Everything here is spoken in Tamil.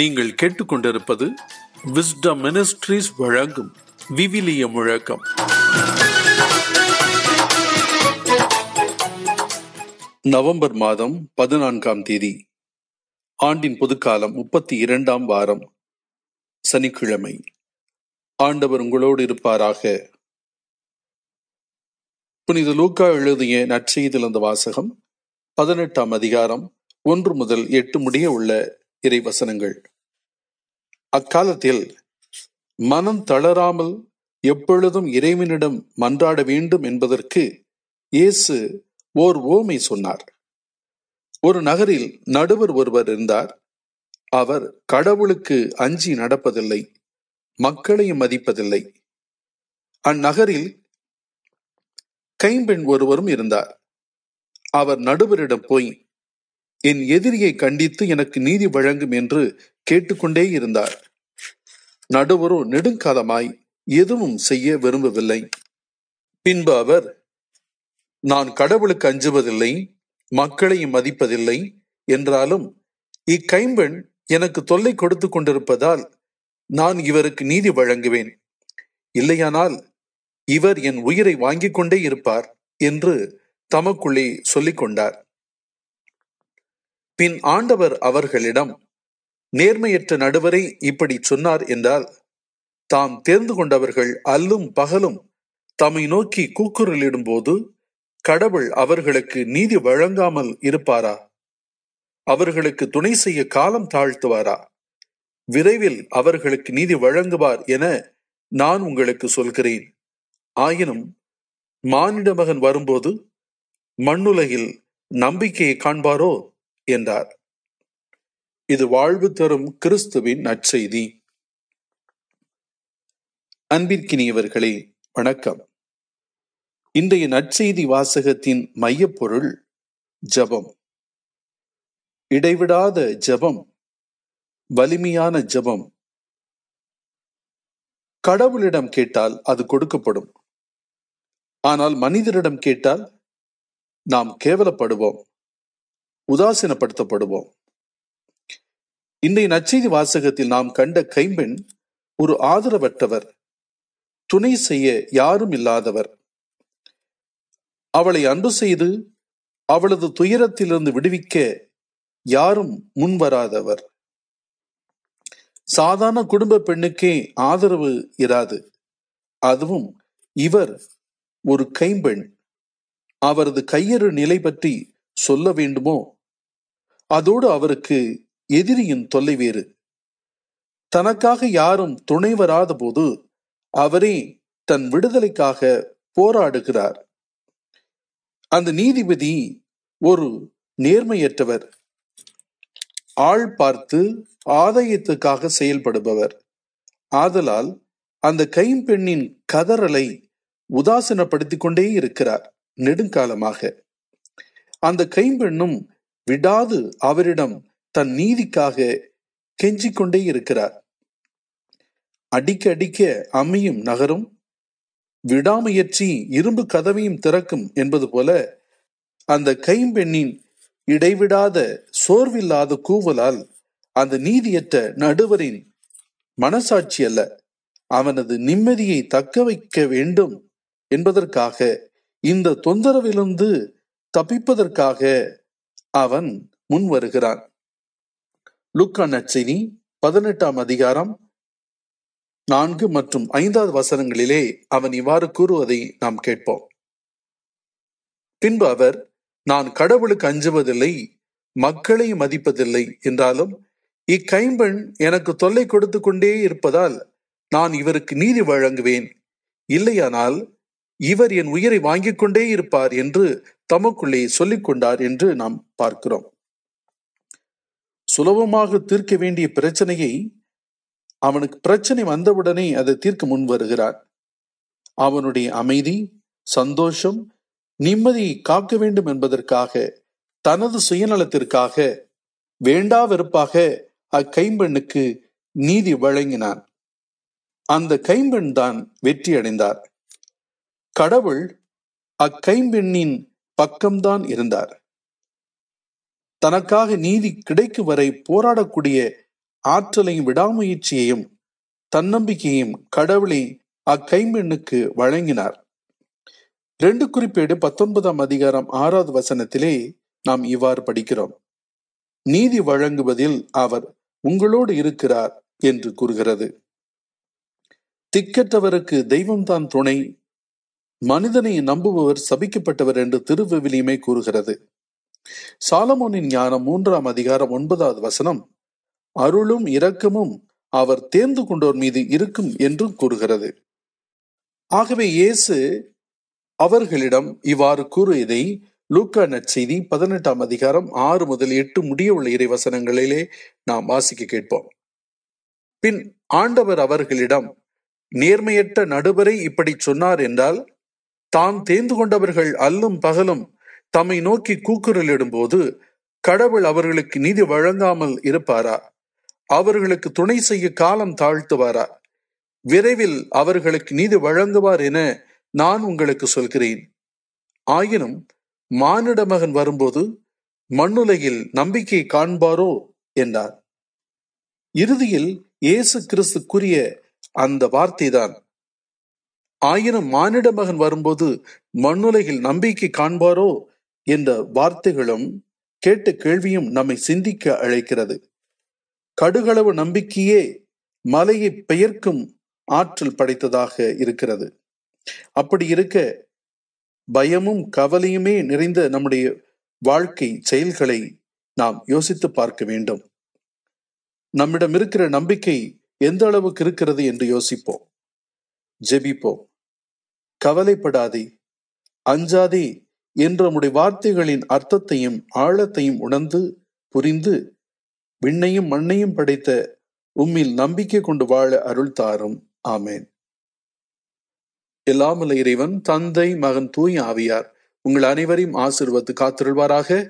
நீங்கள் கேட்டுக்கொண்டிருப்பது விஸ்டம் மினிஸ்ட்ரிஸ் வழங்கும் விவிலிய முழக்கம் நவம்பர் மாதம் பதினான்காம் தேதி ஆண்டின் பொதுக்காலம் முப்பத்தி இரண்டாம் வாரம் சனிக்கிழமை ஆண்டவர் உங்களோடு இருப்பாராக புனித லூக்கா எழுதிய அந்த வாசகம் பதினெட்டாம் அதிகாரம் ஒன்று முதல் எட்டு முடிய உள்ள இறை வசனங்கள் அக்காலத்தில் மனம் தளராமல் எப்பொழுதும் இறைவனிடம் மன்றாட வேண்டும் என்பதற்கு இயேசு ஓர் ஓமை சொன்னார் ஒரு நகரில் நடுவர் ஒருவர் இருந்தார் அவர் கடவுளுக்கு அஞ்சி நடப்பதில்லை மக்களையும் மதிப்பதில்லை அந்நகரில் கைம்பெண் ஒருவரும் இருந்தார் அவர் நடுவரிடம் போய் என் எதிரியை கண்டித்து எனக்கு நீதி வழங்கும் என்று கேட்டுக்கொண்டே இருந்தார் நடுவரோ நெடுங்காலமாய் எதுவும் செய்ய விரும்பவில்லை பின்பு அவர் நான் கடவுளுக்கு அஞ்சுவதில்லை மக்களையும் மதிப்பதில்லை என்றாலும் இக்கைம்பெண் எனக்கு தொல்லை கொடுத்து கொண்டிருப்பதால் நான் இவருக்கு நீதி வழங்குவேன் இல்லையானால் இவர் என் உயிரை வாங்கிக் கொண்டே இருப்பார் என்று தமக்குள்ளே சொல்லிக் கொண்டார் பின் ஆண்டவர் அவர்களிடம் நேர்மையற்ற நடுவரை இப்படி சொன்னார் என்றால் தாம் தேர்ந்து கொண்டவர்கள் அல்லும் பகலும் தம்மை நோக்கி கூக்குரலிடும் போது கடவுள் அவர்களுக்கு நீதி வழங்காமல் இருப்பாரா அவர்களுக்கு துணை செய்ய காலம் தாழ்த்துவாரா விரைவில் அவர்களுக்கு நீதி வழங்குவார் என நான் உங்களுக்கு சொல்கிறேன் ஆயினும் மானிட மகன் வரும்போது மண்ணுலகில் நம்பிக்கையை காண்பாரோ என்றார் இது வாழ்வு தரும் கிறிஸ்துவின் நற்செய்தி அன்பிற்கினியவர்களே வணக்கம் இன்றைய நற்செய்தி வாசகத்தின் மையப்பொருள் ஜபம் இடைவிடாத ஜபம் வலிமையான ஜபம் கடவுளிடம் கேட்டால் அது கொடுக்கப்படும் ஆனால் மனிதரிடம் கேட்டால் நாம் கேவலப்படுவோம் உதாசீனப்படுத்தப்படுவோம் இன்றைய நச்செய்தி வாசகத்தில் நாம் கண்ட கைம்பெண் ஒரு ஆதரவற்றவர் துணை செய்ய யாரும் இல்லாதவர் அவளை அன்பு செய்து அவளது துயரத்திலிருந்து விடுவிக்க யாரும் முன்வராதவர் சாதாரண குடும்ப பெண்ணுக்கே ஆதரவு இராது அதுவும் இவர் ஒரு கைம்பெண் அவரது கையறு நிலை பற்றி சொல்ல வேண்டுமோ அதோடு அவருக்கு எதிரியின் தொல்லை வேறு தனக்காக யாரும் துணை வராத போது அவரே தன் விடுதலைக்காக போராடுகிறார் அந்த நீதிபதி ஒரு நேர்மையற்றவர் ஆள் பார்த்து ஆதாயத்துக்காக செயல்படுபவர் ஆதலால் அந்த கைம்பெண்ணின் கதறலை உதாசனப்படுத்திக் கொண்டே இருக்கிறார் நெடுங்காலமாக அந்த கைம்பெண்ணும் விடாது அவரிடம் தன் நீதிக்காக கெஞ்சிக்கொண்டே இருக்கிறார் அடிக்க அடிக்க அம்மியும் நகரும் விடாமுயற்சி இரும்பு கதவையும் திறக்கும் என்பது போல அந்த கைம்பெண்ணின் இடைவிடாத சோர்வில்லாத கூவலால் அந்த நீதியற்ற நடுவரின் மனசாட்சி அல்ல அவனது நிம்மதியை தக்க வைக்க வேண்டும் என்பதற்காக இந்த தொந்தரவிலிருந்து தப்பிப்பதற்காக அவன் முன் வருகிறான் லுக்கா நச்சினி பதினெட்டாம் அதிகாரம் நான்கு மற்றும் ஐந்தாவது வசனங்களிலே அவன் இவ்வாறு கூறுவதை நாம் கேட்போம் பின்பு அவர் நான் கடவுளுக்கு அஞ்சுவதில்லை மக்களை மதிப்பதில்லை என்றாலும் இக்கைம்பெண் எனக்கு தொல்லை கொடுத்து கொண்டே இருப்பதால் நான் இவருக்கு நீதி வழங்குவேன் இல்லையானால் இவர் என் உயிரை வாங்கிக் கொண்டே இருப்பார் என்று தமக்குள்ளே சொல்லிக் கொண்டார் என்று நாம் பார்க்கிறோம் சுலபமாக தீர்க்க வேண்டிய பிரச்சனையை அவனுக்கு பிரச்சனை வந்தவுடனே அதை தீர்க்க முன் வருகிறார் அவனுடைய அமைதி சந்தோஷம் நிம்மதியை காக்க வேண்டும் என்பதற்காக தனது சுயநலத்திற்காக வேண்டா வெறுப்பாக அக்கைம்பெண்ணுக்கு நீதி வழங்கினான் அந்த கைம்பெண் தான் வெற்றி அடைந்தார் கடவுள் அக்கைம்பெண்ணின் பக்கம்தான் இருந்தார் தனக்காக நீதி கிடைக்கும் வரை போராடக்கூடிய ஆற்றலையும் விடாமுயற்சியையும் தன்னம்பிக்கையையும் கடவுளை அக்கைமெண்ணுக்கு வழங்கினார் ரெண்டு குறிப்பேடு பத்தொன்பதாம் அதிகாரம் ஆறாவது வசனத்திலே நாம் இவ்வாறு படிக்கிறோம் நீதி வழங்குவதில் அவர் உங்களோடு இருக்கிறார் என்று கூறுகிறது திக்கற்றவருக்கு தெய்வம்தான் துணை மனிதனை நம்புபவர் சபிக்கப்பட்டவர் என்று திருவெவிலியுமே கூறுகிறது சாலமோனின் ஞானம் மூன்றாம் அதிகாரம் ஒன்பதாவது வசனம் அருளும் இரக்கமும் அவர் தேர்ந்து கொண்டோர் மீது இருக்கும் என்றும் கூறுகிறது ஆகவே இயேசு அவர்களிடம் இவ்வாறு கூறியதை லூக்கா நற்செய்தி பதினெட்டாம் அதிகாரம் ஆறு முதல் எட்டு முடிய உள்ள இறை வசனங்களிலே நாம் வாசிக்க கேட்போம் பின் ஆண்டவர் அவர்களிடம் நேர்மையற்ற நடுவரை இப்படி சொன்னார் என்றால் தான் தேர்ந்து கொண்டவர்கள் அல்லும் பகலும் தம்மை நோக்கி கூக்குரலிடும் போது கடவுள் அவர்களுக்கு நீதி வழங்காமல் இருப்பாரா அவர்களுக்கு துணை செய்ய காலம் தாழ்த்துவாரா விரைவில் அவர்களுக்கு நீதி வழங்குவார் என நான் உங்களுக்கு சொல்கிறேன் ஆயினும் மானிட மகன் வரும்போது மண்ணுலகில் நம்பிக்கை காண்பாரோ என்றார் இறுதியில் இயேசு கிறிஸ்து கூறிய அந்த வார்த்தைதான் ஆயினும் மானிட மகன் வரும்போது மண்ணுலகில் நம்பிக்கை காண்பாரோ என்ற வார்த்தைகளும் கேட்ட கேள்வியும் நம்மை சிந்திக்க அழைக்கிறது கடுகளவு நம்பிக்கையே மலையை பெயர்க்கும் ஆற்றல் படைத்ததாக இருக்கிறது அப்படி இருக்க பயமும் கவலையுமே நிறைந்த நம்முடைய வாழ்க்கை செயல்களை நாம் யோசித்து பார்க்க வேண்டும் நம்மிடம் இருக்கிற நம்பிக்கை எந்த அளவுக்கு இருக்கிறது என்று யோசிப்போம் ஜெபிப்போம் கவலைப்படாதே அஞ்சாதே என்ற உடைய வார்த்தைகளின் அர்த்தத்தையும் ஆழத்தையும் உணர்ந்து புரிந்து விண்ணையும் மண்ணையும் படைத்த உம்மில் நம்பிக்கை கொண்டு வாழ அருள் தாரும் ஆமேன் எல்லாமல இறைவன் தந்தை மகன் தூய் ஆவியார் உங்கள் அனைவரையும் ஆசிர்வத்து காத்திருள்வாராக